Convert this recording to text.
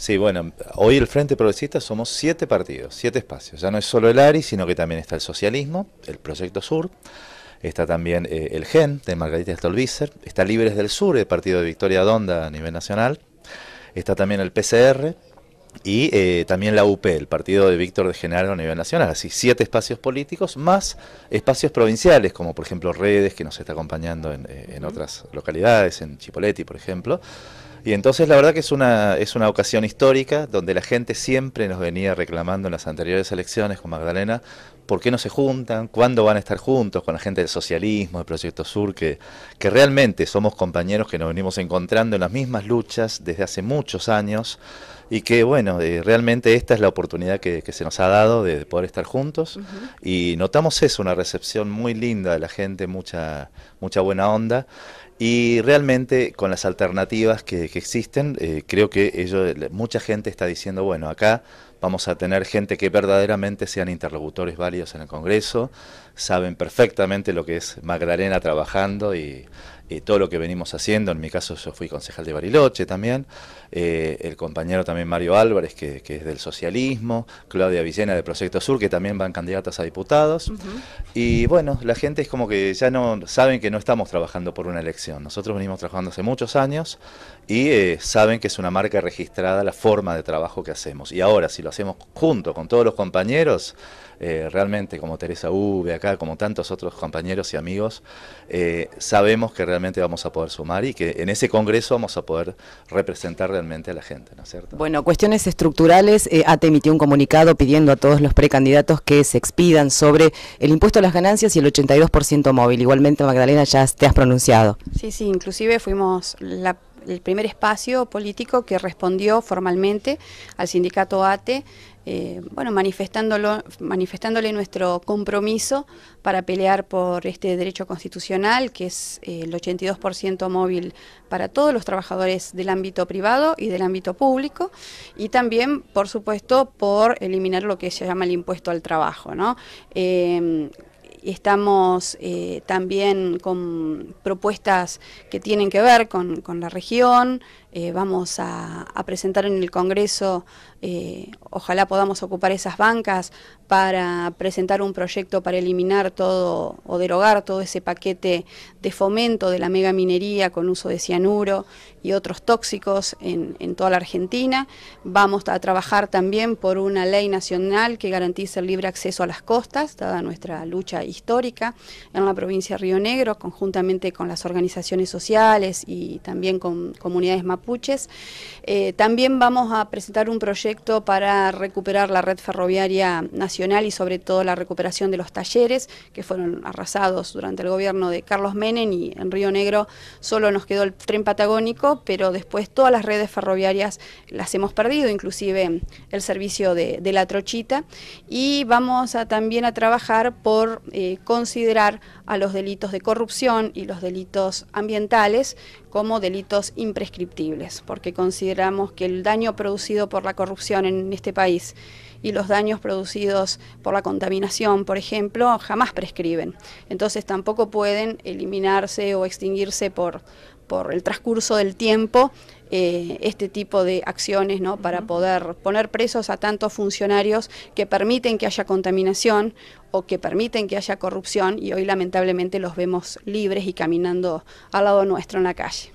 Sí, bueno, hoy el Frente Progresista somos siete partidos, siete espacios. Ya no es solo el ARI, sino que también está el socialismo, el Proyecto Sur, está también eh, el GEN, de Margarita Stolbizer, está Libres del Sur, el partido de Victoria Donda a nivel nacional, está también el PCR y eh, también la UP, el partido de Víctor de General a nivel nacional. Así, siete espacios políticos más espacios provinciales, como por ejemplo Redes, que nos está acompañando en, eh, en otras localidades, en Chipoleti, por ejemplo y entonces la verdad que es una, es una ocasión histórica donde la gente siempre nos venía reclamando en las anteriores elecciones con Magdalena por qué no se juntan, cuándo van a estar juntos con la gente del socialismo, del Proyecto Sur, que, que realmente somos compañeros que nos venimos encontrando en las mismas luchas desde hace muchos años y que bueno, eh, realmente esta es la oportunidad que, se nos ha dado de, poder estar juntos y notamos eso, una recepción muy linda de la gente, mucha, mucha buena onda y realmente con las alternativas que, existen, eh, creo que ellos, mucha gente está diciendo, bueno, acá vamos a tener gente que verdaderamente sean interlocutores válidos en el Congreso, saben perfectamente lo que es Magdalena trabajando y eh, todo lo que venimos haciendo. En mi caso yo fui concejal de Bariloche también, eh, el compañero también Mario Álvarez, que, que, es del socialismo, Claudia Villena de Proyecto Sur, que también van candidatas a diputados. Y bueno, la gente es como que ya no saben que no estamos trabajando por una elección. Nosotros venimos trabajando hace muchos años y eh, saben que es una marca registrada la forma de trabajo que hacemos. Y ahora, si lo hacemos junto con todos los compañeros, realmente como Teresa v acá, como tantos otros compañeros y amigos, sabemos que realmente vamos a poder sumar y que en ese Congreso vamos a poder representar realmente a la gente, ¿no es cierto? Bueno, cuestiones estructurales, eh, ATE emitió un comunicado pidiendo a todos los precandidatos que se expidan sobre el impuesto a las ganancias y el 82% móvil. Igualmente, Magdalena, ya te has pronunciado. Sí, sí, inclusive fuimos la el primer espacio político que respondió formalmente al sindicato ATE, eh, bueno, manifestándolo, manifestándole nuestro compromiso para pelear por este derecho constitucional, que es eh, el 82% móvil para todos los trabajadores del ámbito privado y del ámbito público, y también, por supuesto, por eliminar lo que se llama el impuesto al trabajo, ¿no? Eh, estamos eh, también con propuestas que tienen que ver con, con la región, eh, vamos a, presentar en el Congreso, eh, ojalá podamos ocupar esas bancas para presentar un proyecto para eliminar todo o derogar todo ese paquete de fomento de la mega minería con uso de cianuro y otros tóxicos en, toda la Argentina. Vamos a trabajar también por una ley nacional que garantice el libre acceso a las costas, dada nuestra lucha histórica en la provincia de Río Negro, conjuntamente con las organizaciones sociales y también con comunidades mapuches Puches. Eh, también vamos a presentar un proyecto para recuperar la red ferroviaria nacional y sobre todo la recuperación de los talleres que fueron arrasados durante el gobierno de Carlos Menem y en Río Negro solo nos quedó el tren patagónico, pero después todas las redes ferroviarias las hemos perdido, inclusive el servicio de, la trochita y vamos a también a trabajar por eh, considerar a los delitos de corrupción y los delitos ambientales como delitos imprescriptibles porque consideramos que el daño producido por la corrupción en este país y los daños producidos por la contaminación, por ejemplo, jamás prescriben. Entonces tampoco pueden eliminarse o extinguirse por, el transcurso del tiempo eh, este tipo de acciones ¿no? para poder poner presos a tantos funcionarios que permiten que haya contaminación o que permiten que haya corrupción y hoy lamentablemente los vemos libres y caminando al lado nuestro en la calle.